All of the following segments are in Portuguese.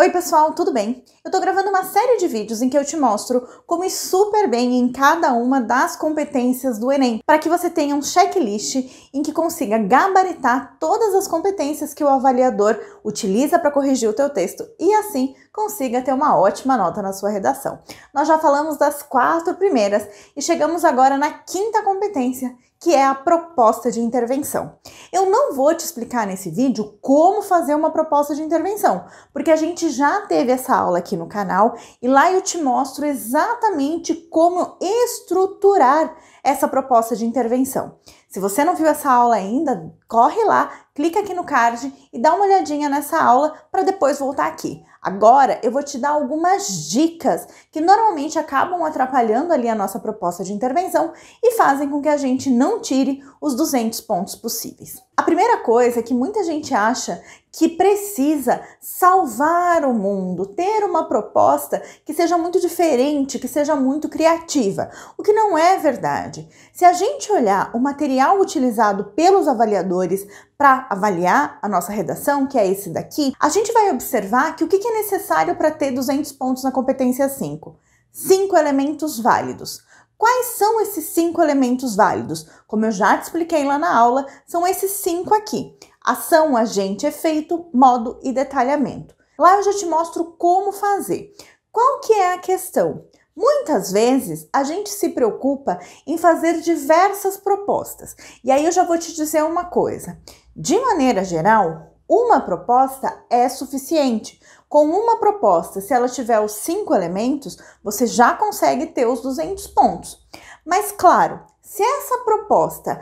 Oi pessoal, tudo bem? Eu tô gravando uma série de vídeos em que eu te mostro como ir super bem em cada uma das competências do Enem, para que você tenha um checklist em que consiga gabaritar todas as competências que o avaliador utiliza para corrigir o teu texto e assim consiga ter uma ótima nota na sua redação. Nós já falamos das quatro primeiras e chegamos agora na quinta competência, que é a proposta de intervenção. Eu não vou te explicar nesse vídeo como fazer uma proposta de intervenção, porque a gente já teve essa aula aqui no canal e lá eu te mostro exatamente como estruturar essa proposta de intervenção. Se você não viu essa aula ainda, corre lá, clica aqui no card e dá uma olhadinha nessa aula para depois voltar aqui. Agora eu vou te dar algumas dicas que normalmente acabam atrapalhando ali a nossa proposta de intervenção e fazem com que a gente não tire os 200 pontos possíveis. A primeira coisa é que muita gente acha que precisa salvar o mundo, ter uma proposta que seja muito diferente, que seja muito criativa, o que não é verdade. Se a gente olhar o material utilizado pelos avaliadores para avaliar a nossa redação, que é esse daqui, a gente vai observar que o que é necessário para ter 200 pontos na competência 5? Cinco elementos válidos. Quais são esses cinco elementos válidos? Como eu já te expliquei lá na aula, são esses cinco aqui ação, agente, efeito, modo e detalhamento. Lá eu já te mostro como fazer. Qual que é a questão? Muitas vezes a gente se preocupa em fazer diversas propostas. E aí eu já vou te dizer uma coisa. De maneira geral, uma proposta é suficiente. Com uma proposta, se ela tiver os cinco elementos, você já consegue ter os 200 pontos. Mas claro, se essa proposta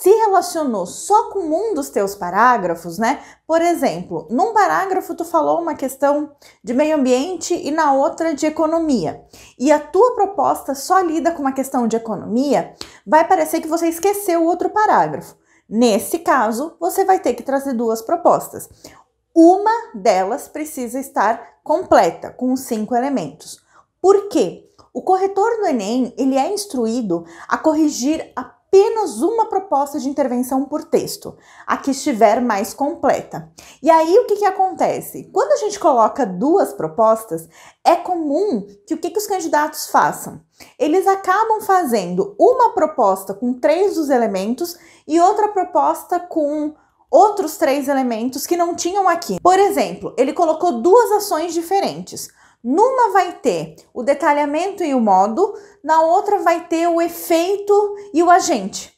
se relacionou só com um dos teus parágrafos, né? Por exemplo, num parágrafo tu falou uma questão de meio ambiente e na outra de economia. E a tua proposta só lida com uma questão de economia, vai parecer que você esqueceu o outro parágrafo. Nesse caso, você vai ter que trazer duas propostas. Uma delas precisa estar completa, com cinco elementos. Por quê? O corretor do Enem, ele é instruído a corrigir a apenas uma proposta de intervenção por texto, a que estiver mais completa. E aí o que, que acontece? Quando a gente coloca duas propostas, é comum que o que, que os candidatos façam? Eles acabam fazendo uma proposta com três dos elementos e outra proposta com outros três elementos que não tinham aqui. Por exemplo, ele colocou duas ações diferentes. Numa vai ter o detalhamento e o modo, na outra vai ter o efeito e o agente.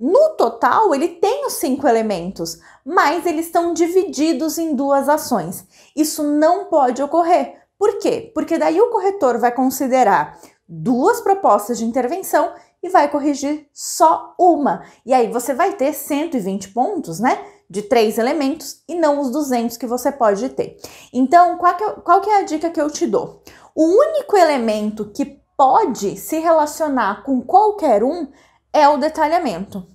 No total, ele tem os cinco elementos, mas eles estão divididos em duas ações. Isso não pode ocorrer. Por quê? Porque daí o corretor vai considerar duas propostas de intervenção e vai corrigir só uma. E aí você vai ter 120 pontos, né? De três elementos e não os 200 que você pode ter. Então, qual que é, qual que é a dica que eu te dou? O único elemento que pode se relacionar com qualquer um é o detalhamento.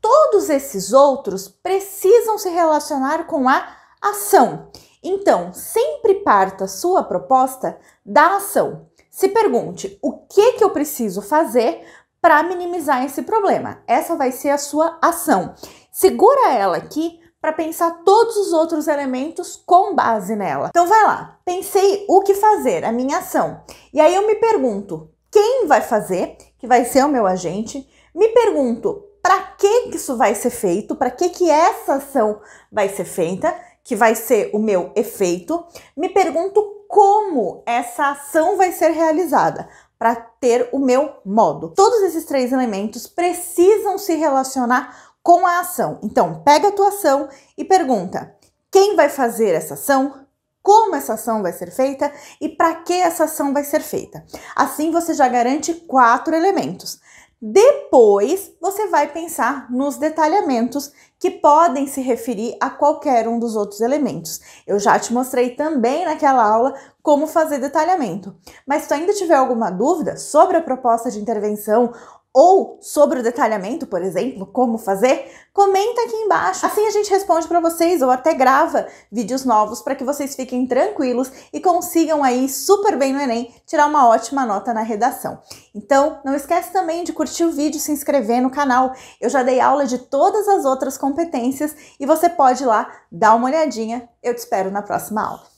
Todos esses outros precisam se relacionar com a ação. Então, sempre parta sua proposta da ação. Se pergunte o que, que eu preciso fazer para minimizar esse problema. Essa vai ser a sua ação. Segura ela aqui para pensar todos os outros elementos com base nela. Então vai lá, pensei o que fazer, a minha ação. E aí eu me pergunto, quem vai fazer, que vai ser o meu agente? Me pergunto, para que que isso vai ser feito? Para que que essa ação vai ser feita? Que vai ser o meu efeito? Me pergunto como essa ação vai ser realizada para ter o meu modo. Todos esses três elementos precisam se relacionar com a ação. Então, pega a tua ação e pergunta: quem vai fazer essa ação? Como essa ação vai ser feita e para que essa ação vai ser feita. Assim você já garante quatro elementos. Depois, você vai pensar nos detalhamentos que podem se referir a qualquer um dos outros elementos. Eu já te mostrei também naquela aula como fazer detalhamento. Mas se ainda tiver alguma dúvida sobre a proposta de intervenção ou sobre o detalhamento, por exemplo, como fazer, comenta aqui embaixo. Assim a gente responde para vocês ou até grava vídeos novos para que vocês fiquem tranquilos e consigam aí super bem no ENEM tirar uma ótima nota na redação. Então, não esquece também de curtir o vídeo, se inscrever no canal. Eu já dei aula de todas as outras competências e você pode ir lá dar uma olhadinha. Eu te espero na próxima aula.